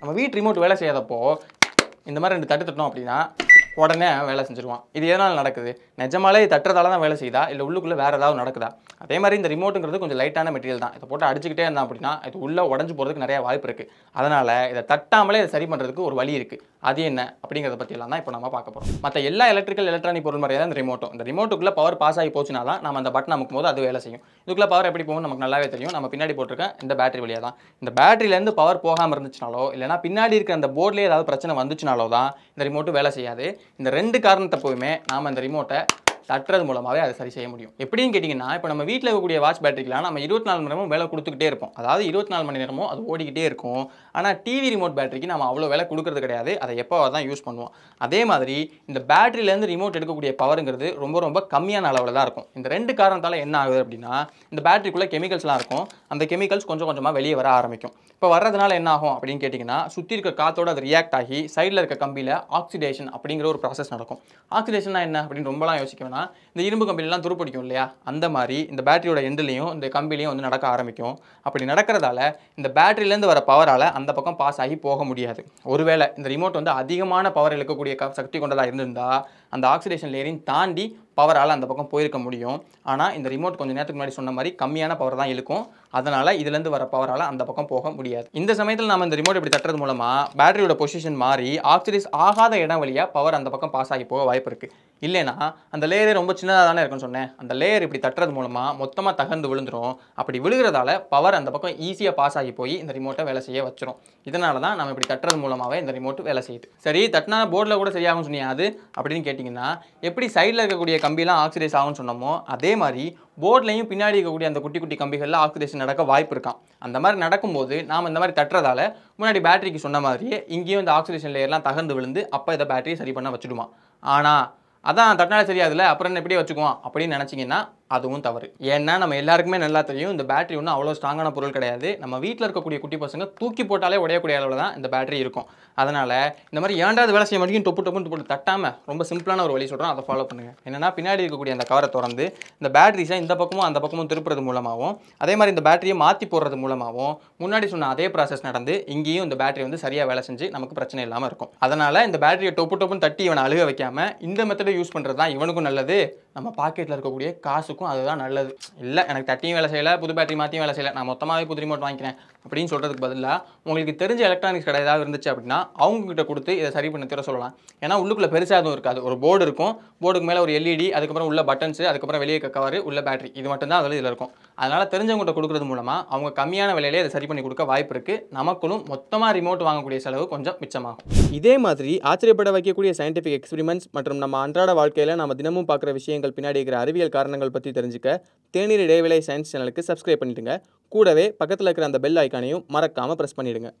நம்ம வீட்டு ரிமோட் வேலை செய்யாதப்போ இந்த மாதிரி ரெண்டு தட்டு தட்டணும் அப்படின்னா உடனே வேலை செஞ்சுருவான் இது எதனால் நடக்குது நிஜமாலே தட்டுறதால தான் வேலை செய்யுதா இல்லை உள்ளுக்குள்ளே வேறு ஏதாவது நடக்குதா அதே மாதிரி இந்த ரிமோட்டுங்கிறது கொஞ்சம் லைட்டான மெட்டீரியல் தான் இதை போட்டு அடிச்சுக்கிட்டே இருந்தால் அப்படின்னா இது உள்ளே உடஞ்சி போகிறதுக்கு நிறைய வாய்ப்பு இருக்குது அதனால் இதை தட்டாமலே இதை சரி பண்ணுறதுக்கு ஒரு வழி இருக்குது அது என்ன அப்படிங்கிறத பற்றியெல்லாம் தான் இப்போ நம்ம பார்க்க போகிறோம் மற்ற எல்லா எலக்ட்ரிக்கல் எலக்ட்ரானிக் பொருள் மாதிரியாக இந்த ரிமோட்டும் இந்த ரிமோட்டுக்குள்ளே பவர் பாஸ் ஆகி போச்சுனா தான் நம்ம அந்த பட்டன் அமுக்கும் போது அது வேலை செய்யும் இதுக்குள்ளே பவர் எப்படி போகும் நமக்கு நல்லாவே தெரியும் நம்ம பின்னாடி போட்டிருக்க இந்த பேட்டரி வழியாக தான் இந்த பேட்டரியிலேருந்து பவர் போகாமல் இருந்துச்சுனாலோ இல்லைனா பின்னாடி இருக்கிற அந்த போர்டில் ஏதாவது பிரச்சனை வந்துச்சுனாலோ தான் இந்த ரிமோட்டு வேலை செய்யாது இந்த ரெண்டு காரணத்தை போயுமே நாம் அந்த ரிமோட்டை தட்டுறது மூலமாகவே அதை சரி செய்ய முடியும் எப்படின்னு கேட்டிங்கன்னா இப்போ நம்ம வீட்டில் இருக்கக்கூடிய வாட்ச் பேட்டரிக்கெலாம் நம்ம இருபத்தி நாலு மணி நேரமும் வேலை கொடுத்துக்கிட்டே இருப்போம் அதாவது இருபத்தி நாலு மணி நேரமும் அது ஓடிக்கிட்டே இருக்கும் ஆனால் டிவி ரிமோட் பேட்டரிக்கு நம்ம அவ்வளோ வேலை கொடுக்கறது கிடையாது அதை எப்போ தான் யூஸ் பண்ணுவோம் அதே மாதிரி இந்த பேட்டரியிலேருந்து ரிமோட் எடுக்கக்கூடிய பவருங்கிறது ரொம்ப ரொம்ப கம்மியான அளவில் தான் இருக்கும் இந்த ரெண்டு காரணத்தால் என்ன ஆகுது அப்படின்னா இந்த பேட்டரிக்குள்ளே கெமிக்கல்ஸ்லாம் இருக்கும் அந்த கெமிக்கல்ஸ் கொஞ்சம் கொஞ்சமாக வெளியே வர ஆரம்பிக்கும் இப்போ வர்றதுனால என்ன ஆகும் அப்படின்னு கேட்டிங்கன்னா சுற்றி இருக்க காற்றோட அது ரியாக்ட் ஆகி சைடில் இருக்க கம்பியில் ஆக்சிடேஷன் அப்படிங்கிற ஒரு ப்ராசஸ் நடக்கும் ஆக்சிடேஷன்னா என்ன அப்படின்னு ரொம்பலாம் யோசிக்க பார்த்தோம்னா இந்த இரும்பு கம்பிலாம் துருப்பிடிக்கும் இல்லையா அந்த மாதிரி இந்த பேட்டரியோட எண்டுலேயும் இந்த கம்பிலையும் வந்து நடக்க ஆரம்பிக்கும் அப்படி நடக்கிறதால இந்த பேட்டரியிலேருந்து வர பவரால் அந்த பக்கம் பாஸ் ஆகி போக முடியாது ஒருவேளை இந்த ரிமோட் வந்து அதிகமான பவர் இழுக்கக்கூடிய சக்தி கொண்டதாக இருந்திருந்தால் அந்த ஆக்சிடேஷன் லேரின் தாண்டி பவரால் அந்த பக்கம் போயிருக்க முடியும் ஆனால் இந்த ரிமோட் கொஞ்சம் நேரத்துக்கு முன்னாடி சொன்ன மாதிரி கம்மியான பவர் தான் இழுக்கும் அதனால் இதுலேருந்து வர பவரால் அந்த பக்கம் போக முடியாது இந்த சமயத்தில் நம்ம இந்த ரிமோட் இப்படி தட்டுறது மூலமாக பேட்டரியோட பொசிஷன் மாறி ஆக்சிடைஸ் ஆகாத இடம் வழியாக பவர் அந்த பக்கம் பாஸ் ஆகி போக வாய்ப்பு இருக்குது இல்லைனா அந்த லேயரே ரொம்ப சின்னதாக தானே இருக்குன்னு சொன்னேன் அந்த லேயர் இப்படி தட்டுறது மூலமாக மொத்தமாக தகர்ந்து விழுந்துடும் அப்படி விழுகிறதால பவர் அந்த பக்கம் ஈஸியாக பாஸ் ஆகி போய் இந்த ரிமோட்டை வேலை செய்ய வச்சிரும் இதனால தான் நம்ம இப்படி தட்டுறது மூலமாகவே இந்த ரிமோட் வேலை செய்யுது சரி தட்டினா போர்டில் கூட சரியாகும் சொன்னியாது அப்படின்னு கேட்டிங்கன்னா எப்படி சைடில் இருக்கக்கூடிய கம்பிலாம் ஆக்சிடைஸ் ஆகும்னு சொன்னோமோ அதே மாதிரி போர்ட்லையும் பின்னாடி இருக்கக்கூடிய அந்த குட்டி குட்டி கம்பிகளில் ஆக்சிடேஷன் நடக்க வாய்ப்பு இருக்கான் அந்த மாதிரி நடக்கும்போது நாம் இந்த மாதிரி தட்டுறதால முன்னாடி பேட்டரிக்கு சொன்ன மாதிரியே இங்கேயும் இந்த ஆக்சிடேஷன் லேயர்லாம் தகர்ந்து விழுந்து அப்போ இதை பேட்டரியை சரி பண்ண வச்சுடுவான் ஆனால் அதான் தட்டினாலே சரியாதுல அப்புறம் என்ன எப்படியே வச்சுக்குவோம் அப்படின்னு நினச்சிங்கன்னா அதுவும் தவறு ஏன்னா நம்ம எல்லாருக்குமே நல்லா தெரியும் இந்த பேட்டரி ஒன்றும் அவ்வளோ ஸ்ட்ராங்கான பொருள் கிடையாது நம்ம வீட்டில் இருக்கக்கூடிய குட்டி பசங்க தூக்கி போட்டாலே உடையக்கூடிய அளவில் தான் இந்த பேட்டரி இருக்கும் அதனால் இந்த மாதிரி ஏண்டாவது வேலை செய்ய மாட்டேங்கும் டொப்பு டொப்புன்னு போட்டு தட்டாமல் ரொம்ப சிம்பிளான ஒரு வழி சொல்கிறோம் அதை ஃபாலோ பண்ணுங்கள் என்னென்னா பின்னாடி இருக்கக்கூடிய அந்த கவரை திறந்து இந்த பேட்டரிஸை இந்த பக்கமும் அந்த பக்கமும் திருப்புறது மூலமாகவும் அதே மாதிரி இந்த பேட்டரியை மாற்றி போடுறது மூலமாகவும் முன்னாடி சொன்ன அதே ப்ராசஸ் நடந்து இங்கேயும் இந்த பேட்டரி வந்து சரியாக வேலை செஞ்சு நமக்கு பிரச்சனை இல்லாமல் இருக்கும் அதனால் இந்த பேட்டரியை டொப்பு டொப்புன்னு தட்டி இவனை அழுக வைக்காமல் இந்த மெத்தடை யூஸ் பண்ணுறது தான் இவனுக்கும் நல்லது நம்ம பாக்கெட்டில் இருக்கக்கூடிய காசுக்கும் அதுதான் நல்லது இல்லை எனக்கு தட்டியும் வேலை செய்யலை புது பேட்டரி மாற்றியும் வேலை செய்யலை நான் மொத்தமாகவே புது ரிமோட் வாங்கிக்கிறேன் அப்படின்னு சொல்கிறதுக்கு பதிலாக உங்களுக்கு தெரிஞ்ச எலக்ட்ரானிக்ஸ் கடை ஏதாவது இருந்துச்சு அப்படின்னா அவங்ககிட்ட கொடுத்து இதை சரி பண்ண தர சொல்லலாம் ஏன்னா உள்ளுக்குள்ளே பெருசாக எதுவும் இருக்காது ஒரு போர்டு இருக்கும் போர்டுக்கு மேலே ஒரு எல்இடி e அதுக்கப்புறம் உள்ள பட்டன்ஸு அதுக்கப்புறம் வெளியே கக்கவாறு உள்ள பேட்டரி இது மட்டும்தான் அதில் இதில் இருக்கும் அதனால் தெரிஞ்சவங்ககிட்ட கொடுக்குறது மூலமாக அவங்க கம்மியான விலையிலே அதை சரி பண்ணி கொடுக்க வாய்ப்பு இருக்குது நமக்குள்ளும் மொத்தமாக ரிமோட் வாங்கக்கூடிய செலவு கொஞ்சம் மிச்சமாகும் இதே மாதிரி ஆச்சரியப்பட வைக்கக்கூடிய சயின்டிஃபிக் எக்ஸ்பிரிமெண்ட்ஸ் மற்றும் நம்ம அன்றாட வாழ்க்கையில் நம்ம தினமும் பார்க்குற விஷயங்கள் பின்னாடி இருக்கிற அறிவியல் காரணங்கள் பற்றி தெரிஞ்சுக்க தேநீர் இடைவேளை சயின்ஸ் சேனலுக்கு சப்ஸ்கிரைப் பண்ணிவிடுங்க கூடவே பக்கத்தில் இருக்கிற அந்த பெல் ஐக்கானையும் மறக்காமல் ப்ரெஸ் பண்ணிவிடுங்க